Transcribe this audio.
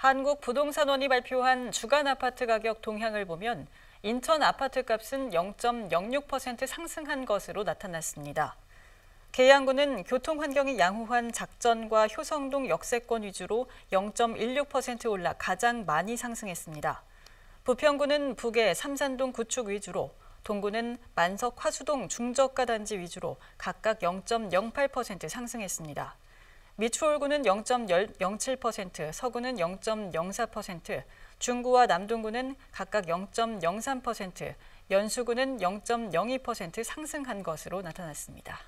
한국부동산원이 발표한 주간 아파트 가격 동향을 보면 인천 아파트 값은 0.06% 상승한 것으로 나타났습니다. 계양구는 교통 환경이 양호한 작전과 효성동 역세권 위주로 0.16% 올라 가장 많이 상승했습니다. 부평구는 북의 삼산동 구축 위주로, 동구는 만석 화수동 중저가 단지 위주로 각각 0.08% 상승했습니다. 미추홀구는 0.07%, 서구는 0.04%, 중구와 남동구는 각각 0.03%, 연수구는 0.02% 상승한 것으로 나타났습니다.